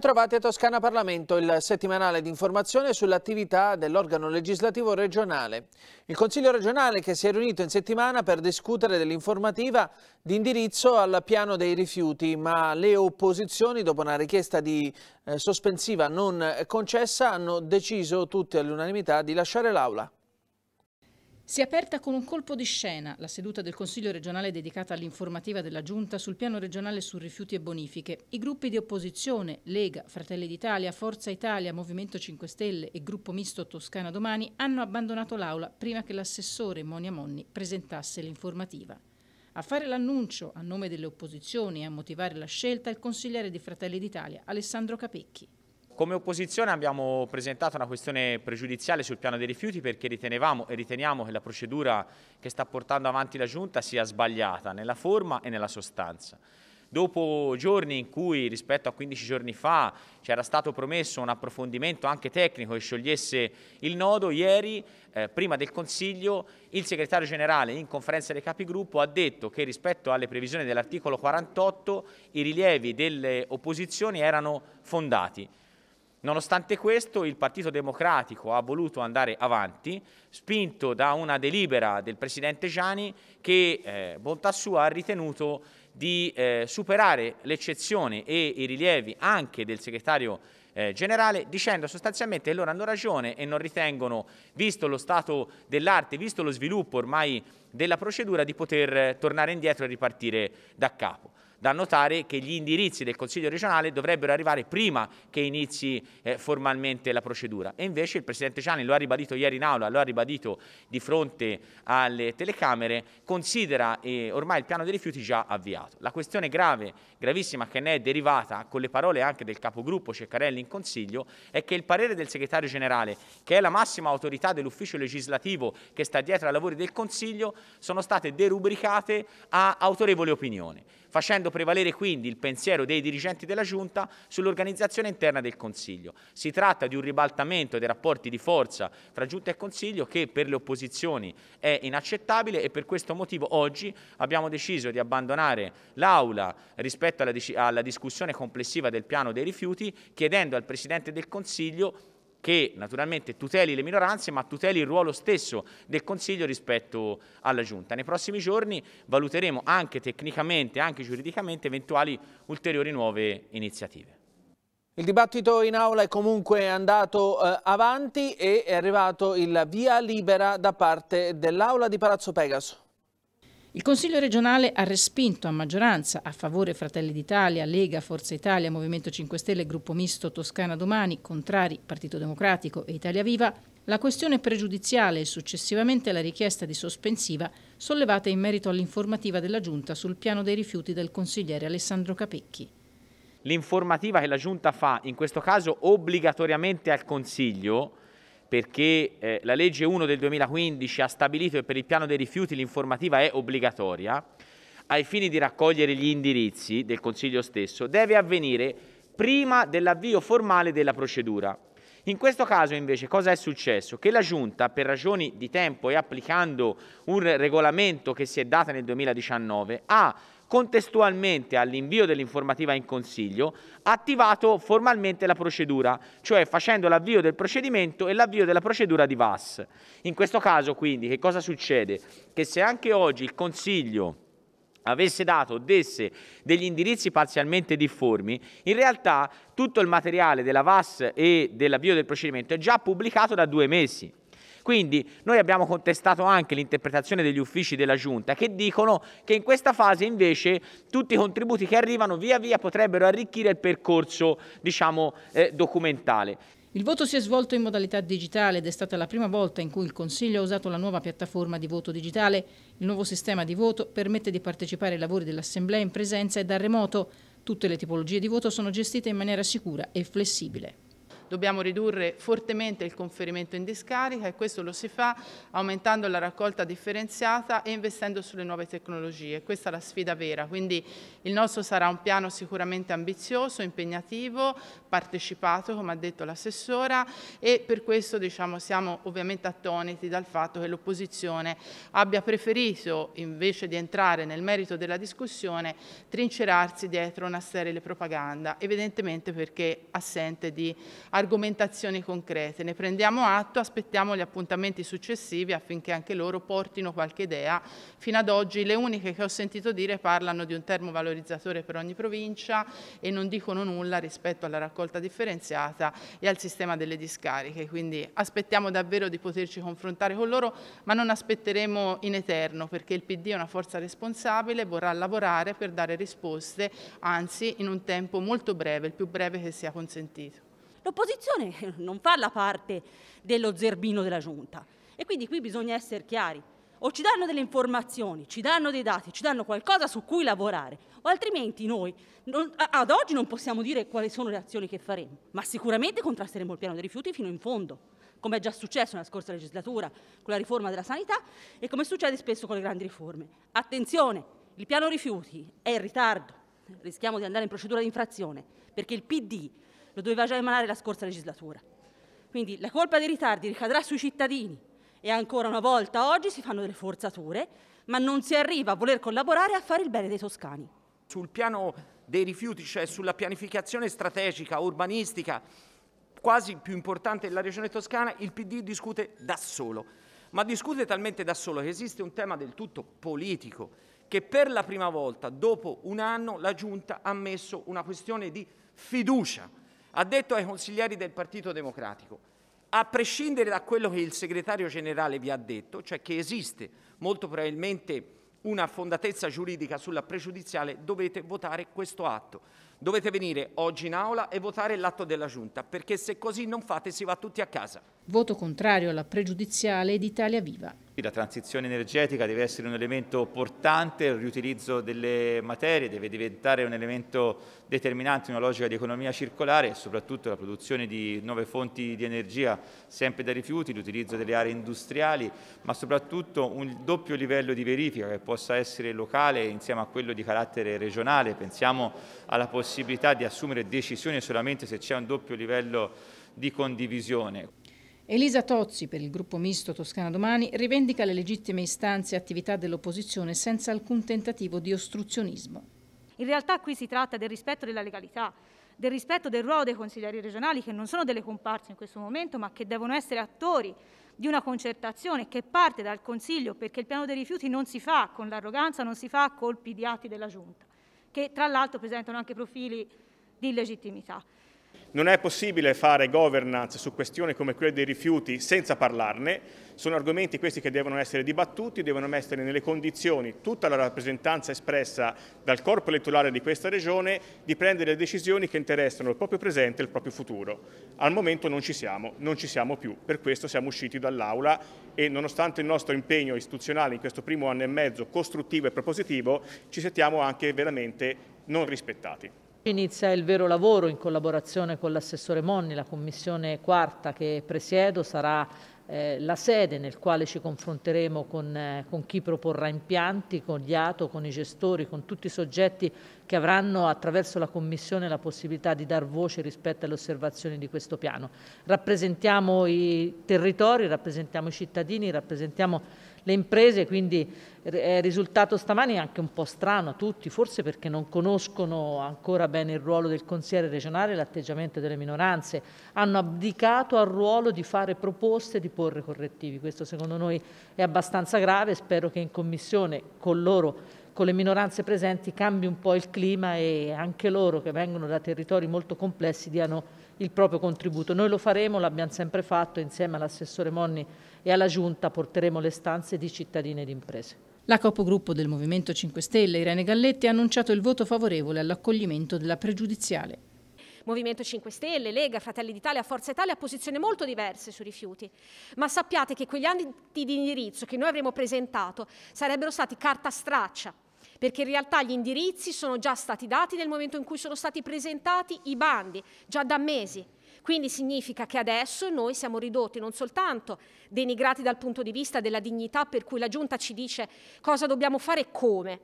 Ben trovati a Toscana Parlamento, il settimanale di informazione sull'attività dell'organo legislativo regionale. Il Consiglio regionale che si è riunito in settimana per discutere dell'informativa di indirizzo al piano dei rifiuti, ma le opposizioni, dopo una richiesta di eh, sospensiva non concessa, hanno deciso tutti all'unanimità di lasciare l'aula. Si è aperta con un colpo di scena la seduta del Consiglio regionale dedicata all'informativa della Giunta sul piano regionale su rifiuti e bonifiche. I gruppi di opposizione, Lega, Fratelli d'Italia, Forza Italia, Movimento 5 Stelle e Gruppo Misto Toscana Domani hanno abbandonato l'aula prima che l'assessore Monia Monni presentasse l'informativa. A fare l'annuncio a nome delle opposizioni e a motivare la scelta è il consigliere di Fratelli d'Italia Alessandro Capecchi. Come opposizione abbiamo presentato una questione pregiudiziale sul piano dei rifiuti perché ritenevamo e riteniamo che la procedura che sta portando avanti la Giunta sia sbagliata nella forma e nella sostanza. Dopo giorni in cui rispetto a 15 giorni fa ci era stato promesso un approfondimento anche tecnico che sciogliesse il nodo, ieri eh, prima del Consiglio il segretario generale in conferenza dei capigruppo ha detto che rispetto alle previsioni dell'articolo 48 i rilievi delle opposizioni erano fondati. Nonostante questo il Partito Democratico ha voluto andare avanti, spinto da una delibera del Presidente Gianni che, eh, bontà sua, ha ritenuto di eh, superare l'eccezione e i rilievi anche del segretario eh, generale dicendo sostanzialmente che loro hanno ragione e non ritengono, visto lo stato dell'arte, visto lo sviluppo ormai della procedura, di poter eh, tornare indietro e ripartire da capo da notare che gli indirizzi del Consiglio regionale dovrebbero arrivare prima che inizi eh, formalmente la procedura. E invece il Presidente Gianni lo ha ribadito ieri in aula, lo ha ribadito di fronte alle telecamere, considera eh, ormai il piano dei rifiuti già avviato. La questione grave, gravissima che ne è derivata con le parole anche del capogruppo Ceccarelli in Consiglio è che il parere del segretario generale, che è la massima autorità dell'ufficio legislativo che sta dietro ai lavori del Consiglio, sono state derubricate a autorevole opinione facendo prevalere quindi il pensiero dei dirigenti della Giunta sull'organizzazione interna del Consiglio. Si tratta di un ribaltamento dei rapporti di forza tra Giunta e Consiglio che per le opposizioni è inaccettabile e per questo motivo oggi abbiamo deciso di abbandonare l'Aula rispetto alla, alla discussione complessiva del piano dei rifiuti chiedendo al Presidente del Consiglio che naturalmente tuteli le minoranze ma tuteli il ruolo stesso del Consiglio rispetto alla Giunta. Nei prossimi giorni valuteremo anche tecnicamente, anche giuridicamente eventuali ulteriori nuove iniziative. Il dibattito in aula è comunque andato eh, avanti e è arrivato il via libera da parte dell'aula di Palazzo Pegaso. Il Consiglio regionale ha respinto a maggioranza, a favore Fratelli d'Italia, Lega, Forza Italia, Movimento 5 Stelle, Gruppo Misto Toscana Domani, contrari Partito Democratico e Italia Viva, la questione pregiudiziale e successivamente la richiesta di sospensiva sollevata in merito all'informativa della Giunta sul piano dei rifiuti del consigliere Alessandro Capecchi. L'informativa che la Giunta fa, in questo caso obbligatoriamente al Consiglio, perché eh, la legge 1 del 2015 ha stabilito che per il piano dei rifiuti l'informativa è obbligatoria, ai fini di raccogliere gli indirizzi del Consiglio stesso, deve avvenire prima dell'avvio formale della procedura. In questo caso invece cosa è successo? Che la Giunta per ragioni di tempo e applicando un regolamento che si è data nel 2019 ha contestualmente all'invio dell'informativa in Consiglio, attivato formalmente la procedura, cioè facendo l'avvio del procedimento e l'avvio della procedura di VAS. In questo caso quindi che cosa succede? Che se anche oggi il Consiglio avesse dato o desse degli indirizzi parzialmente difformi, in realtà tutto il materiale della VAS e dell'avvio del procedimento è già pubblicato da due mesi. Quindi noi abbiamo contestato anche l'interpretazione degli uffici della Giunta che dicono che in questa fase invece tutti i contributi che arrivano via via potrebbero arricchire il percorso diciamo, eh, documentale. Il voto si è svolto in modalità digitale ed è stata la prima volta in cui il Consiglio ha usato la nuova piattaforma di voto digitale. Il nuovo sistema di voto permette di partecipare ai lavori dell'Assemblea in presenza e da remoto. Tutte le tipologie di voto sono gestite in maniera sicura e flessibile dobbiamo ridurre fortemente il conferimento in discarica e questo lo si fa aumentando la raccolta differenziata e investendo sulle nuove tecnologie. Questa è la sfida vera, quindi il nostro sarà un piano sicuramente ambizioso, impegnativo, partecipato, come ha detto l'assessora, e per questo diciamo, siamo ovviamente attoniti dal fatto che l'opposizione abbia preferito, invece di entrare nel merito della discussione, trincerarsi dietro una sterile propaganda, evidentemente perché assente di argomentazioni concrete. Ne prendiamo atto, aspettiamo gli appuntamenti successivi affinché anche loro portino qualche idea. Fino ad oggi le uniche che ho sentito dire parlano di un termovalorizzatore per ogni provincia e non dicono nulla rispetto alla raccolta differenziata e al sistema delle discariche. Quindi aspettiamo davvero di poterci confrontare con loro, ma non aspetteremo in eterno perché il PD è una forza responsabile, vorrà lavorare per dare risposte, anzi in un tempo molto breve, il più breve che sia consentito. L'opposizione non fa la parte dello zerbino della giunta e quindi qui bisogna essere chiari. O ci danno delle informazioni, ci danno dei dati, ci danno qualcosa su cui lavorare, o altrimenti noi non, ad oggi non possiamo dire quali sono le azioni che faremo, ma sicuramente contrasteremo il piano dei rifiuti fino in fondo come è già successo nella scorsa legislatura con la riforma della sanità e come succede spesso con le grandi riforme. Attenzione, il piano rifiuti è in ritardo, rischiamo di andare in procedura di infrazione perché il PD lo doveva già emanare la scorsa legislatura. Quindi la colpa dei ritardi ricadrà sui cittadini e ancora una volta oggi si fanno delle forzature, ma non si arriva a voler collaborare a fare il bene dei toscani. Sul piano dei rifiuti, cioè sulla pianificazione strategica, urbanistica, quasi più importante della regione toscana, il PD discute da solo. Ma discute talmente da solo che esiste un tema del tutto politico che per la prima volta dopo un anno la Giunta ha messo una questione di fiducia ha detto ai consiglieri del Partito Democratico, a prescindere da quello che il segretario generale vi ha detto, cioè che esiste molto probabilmente una fondatezza giuridica sulla pregiudiziale, dovete votare questo atto. Dovete venire oggi in aula e votare l'atto della Giunta, perché se così non fate si va tutti a casa. Voto contrario alla pregiudiziale d'Italia Viva. La transizione energetica deve essere un elemento portante, il riutilizzo delle materie deve diventare un elemento determinante in una logica di economia circolare e soprattutto la produzione di nuove fonti di energia sempre da rifiuti, l'utilizzo delle aree industriali, ma soprattutto un doppio livello di verifica che possa essere locale insieme a quello di carattere regionale. Pensiamo alla possibilità di assumere decisioni solamente se c'è un doppio livello di condivisione. Elisa Tozzi, per il gruppo misto Toscana Domani, rivendica le legittime istanze e attività dell'opposizione senza alcun tentativo di ostruzionismo. In realtà qui si tratta del rispetto della legalità, del rispetto del ruolo dei consiglieri regionali che non sono delle comparse in questo momento ma che devono essere attori di una concertazione che parte dal Consiglio perché il piano dei rifiuti non si fa con l'arroganza, non si fa a colpi di atti della Giunta, che tra l'altro presentano anche profili di illegittimità. Non è possibile fare governance su questioni come quelle dei rifiuti senza parlarne, sono argomenti questi che devono essere dibattuti, devono mettere nelle condizioni tutta la rappresentanza espressa dal corpo elettorale di questa regione di prendere decisioni che interessano il proprio presente e il proprio futuro. Al momento non ci siamo, non ci siamo più, per questo siamo usciti dall'Aula e nonostante il nostro impegno istituzionale in questo primo anno e mezzo costruttivo e propositivo, ci sentiamo anche veramente non rispettati. Inizia il vero lavoro in collaborazione con l'assessore Monni, la commissione quarta che presiedo sarà eh, la sede nel quale ci confronteremo con, eh, con, chi proporrà impianti, con gli ATO, con i gestori, con tutti i soggetti che avranno attraverso la Commissione la possibilità di dar voce rispetto alle osservazioni di questo piano. Rappresentiamo i territori, rappresentiamo i cittadini, rappresentiamo le imprese quindi è risultato stamani anche un po' strano a tutti, forse perché non conoscono ancora bene il ruolo del consigliere regionale e l'atteggiamento delle minoranze, hanno abdicato al ruolo di fare proposte e di porre correttivi. Questo secondo noi è abbastanza grave, spero che in Commissione con loro con le minoranze presenti cambi un po' il clima e anche loro che vengono da territori molto complessi diano il proprio contributo. Noi lo faremo, l'abbiamo sempre fatto, insieme all'assessore Monni e alla Giunta porteremo le stanze di cittadini ed imprese. La capogruppo del Movimento 5 Stelle, Irene Galletti, ha annunciato il voto favorevole all'accoglimento della pregiudiziale. Movimento 5 Stelle, Lega, Fratelli d'Italia, Forza Italia, ha posizioni molto diverse sui rifiuti. Ma sappiate che quegli atti di indirizzo che noi avremmo presentato sarebbero stati carta straccia perché in realtà gli indirizzi sono già stati dati nel momento in cui sono stati presentati i bandi, già da mesi. Quindi significa che adesso noi siamo ridotti non soltanto denigrati dal punto di vista della dignità per cui la Giunta ci dice cosa dobbiamo fare e come,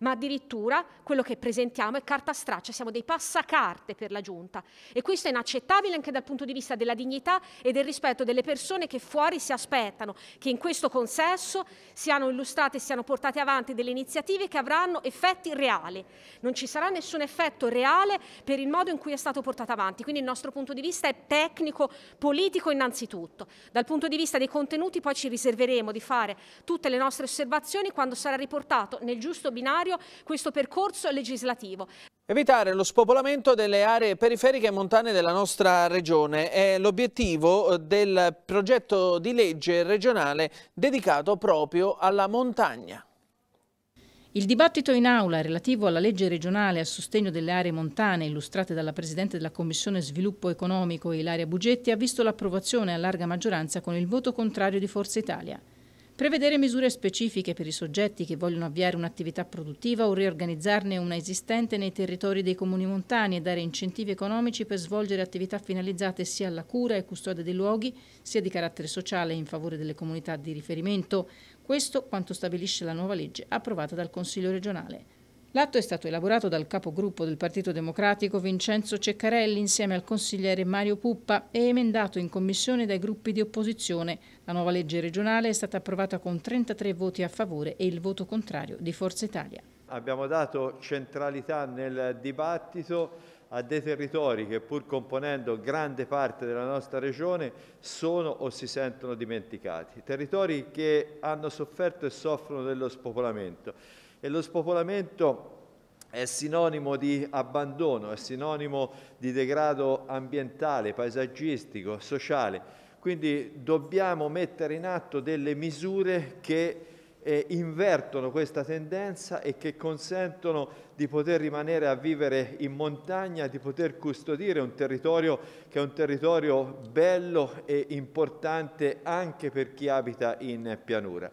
ma addirittura quello che presentiamo è carta straccia, siamo dei passacarte per la giunta e questo è inaccettabile anche dal punto di vista della dignità e del rispetto delle persone che fuori si aspettano che in questo consesso siano illustrate e siano portate avanti delle iniziative che avranno effetti reali. Non ci sarà nessun effetto reale per il modo in cui è stato portato avanti, quindi il nostro punto di vista è tecnico, politico innanzitutto. Dal punto di vista dei contenuti poi ci riserveremo di fare tutte le nostre osservazioni quando sarà riportato nel giusto binario necessario questo percorso legislativo. Evitare lo spopolamento delle aree periferiche e montane della nostra regione è l'obiettivo eh, del progetto di legge regionale dedicato proprio alla montagna. Il dibattito in aula relativo alla legge regionale a sostegno delle aree montane illustrate dalla Presidente della Commissione Sviluppo Economico Ilaria Bugetti ha visto l'approvazione a larga maggioranza con il voto contrario di Forza Italia. Prevedere misure specifiche per i soggetti che vogliono avviare un'attività produttiva o riorganizzarne una esistente nei territori dei comuni montani e dare incentivi economici per svolgere attività finalizzate sia alla cura e custodia dei luoghi, sia di carattere sociale in favore delle comunità di riferimento. Questo quanto stabilisce la nuova legge approvata dal Consiglio regionale. L'atto è stato elaborato dal capogruppo del Partito Democratico Vincenzo Ceccarelli insieme al consigliere Mario Puppa e emendato in commissione dai gruppi di opposizione. La nuova legge regionale è stata approvata con 33 voti a favore e il voto contrario di Forza Italia. Abbiamo dato centralità nel dibattito a dei territori che pur componendo grande parte della nostra regione sono o si sentono dimenticati, territori che hanno sofferto e soffrono dello spopolamento e lo spopolamento è sinonimo di abbandono, è sinonimo di degrado ambientale, paesaggistico, sociale. Quindi dobbiamo mettere in atto delle misure che eh, invertono questa tendenza e che consentono di poter rimanere a vivere in montagna, di poter custodire un territorio che è un territorio bello e importante anche per chi abita in pianura.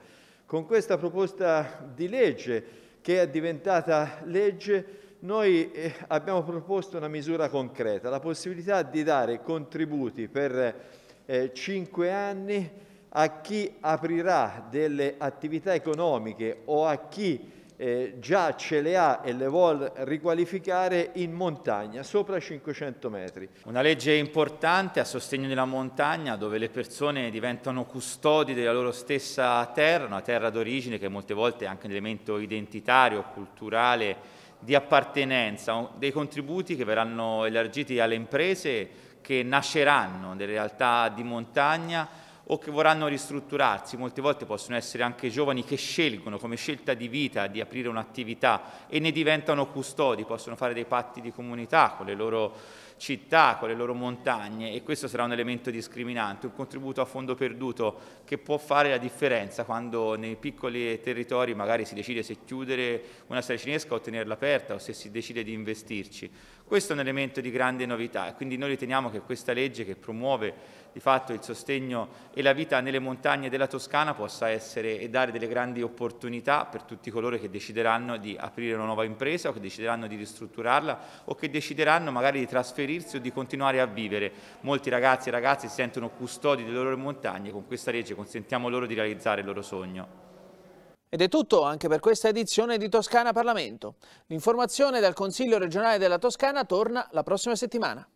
Con questa proposta di legge, che è diventata legge, noi eh, abbiamo proposto una misura concreta, la possibilità di dare contributi per eh, cinque anni a chi aprirà delle attività economiche o a chi eh, già ce le ha e le vuole riqualificare in montagna, sopra 500 metri. Una legge importante a sostegno della montagna dove le persone diventano custodi della loro stessa terra, una terra d'origine che molte volte è anche un elemento identitario, culturale, di appartenenza, dei contributi che verranno elargiti alle imprese che nasceranno nelle realtà di montagna o che vorranno ristrutturarsi, molte volte possono essere anche giovani che scelgono come scelta di vita di aprire un'attività e ne diventano custodi, possono fare dei patti di comunità con le loro città, con le loro montagne e questo sarà un elemento discriminante, un contributo a fondo perduto che può fare la differenza quando nei piccoli territori magari si decide se chiudere una sala cinesca o tenerla aperta o se si decide di investirci. Questo è un elemento di grande novità e quindi noi riteniamo che questa legge che promuove di fatto il sostegno e la vita nelle montagne della Toscana possa essere e dare delle grandi opportunità per tutti coloro che decideranno di aprire una nuova impresa o che decideranno di ristrutturarla o che decideranno magari di trasferire trasferirsi o di continuare a vivere. Molti ragazzi e ragazze si sentono custodi delle loro montagne, e con questa legge consentiamo loro di realizzare il loro sogno. Ed è tutto anche per questa edizione di Toscana Parlamento. L'informazione dal Consiglio regionale della Toscana torna la prossima settimana.